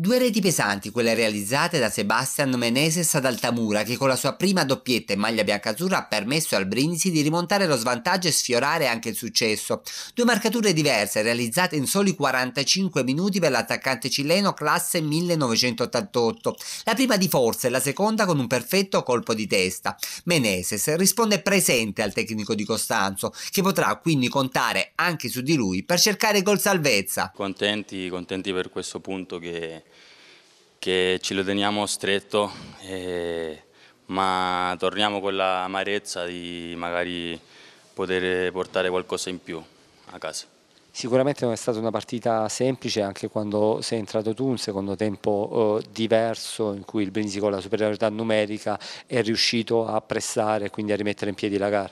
Due reti pesanti, quelle realizzate da Sebastian Meneses ad Altamura, che con la sua prima doppietta in maglia biancazzurra ha permesso al Brindisi di rimontare lo svantaggio e sfiorare anche il successo. Due marcature diverse, realizzate in soli 45 minuti per l'attaccante cileno classe 1988. La prima di forza e la seconda con un perfetto colpo di testa. Meneses risponde presente al tecnico di Costanzo, che potrà quindi contare anche su di lui per cercare gol salvezza. Contenti, contenti per questo punto che che ce lo teniamo stretto, e, ma torniamo con l'amarezza di magari poter portare qualcosa in più a casa. Sicuramente non è stata una partita semplice anche quando sei entrato tu, un secondo tempo eh, diverso in cui il Brindisi con la superiorità numerica è riuscito a pressare e quindi a rimettere in piedi la gara.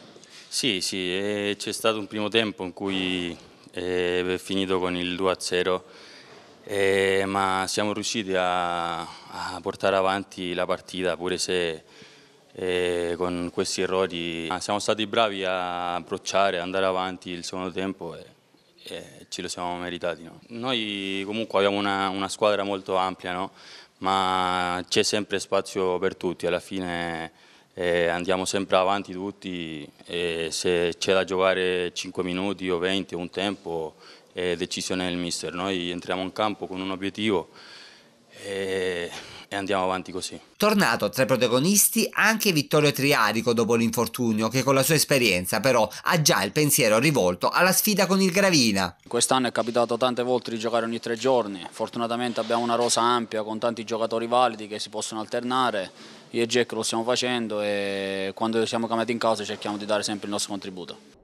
Sì, sì, c'è stato un primo tempo in cui è finito con il 2-0 eh, ma siamo riusciti a, a, portare avanti la partita pure se eh, con questi errori siamo stati bravi a approcciare, andare avanti il secondo tempo e, e ce lo siamo meritati. No? Noi comunque abbiamo una, una squadra molto ampia, no? ma c'è sempre spazio per tutti, alla fine eh, andiamo sempre avanti tutti e se c'è da giocare 5 minuti o 20 o un tempo è decisione del mister. Noi entriamo in campo con un obiettivo e, andiamo avanti così. Tornato tra i protagonisti anche Vittorio Triarico dopo l'infortunio che con la sua esperienza però ha già il pensiero rivolto alla sfida con il Gravina. Quest'anno è capitato tante volte di giocare ogni tre giorni, fortunatamente abbiamo una rosa ampia con tanti giocatori validi che si possono alternare, io e Jack lo stiamo facendo e quando siamo chiamati in causa cerchiamo di dare sempre il nostro contributo.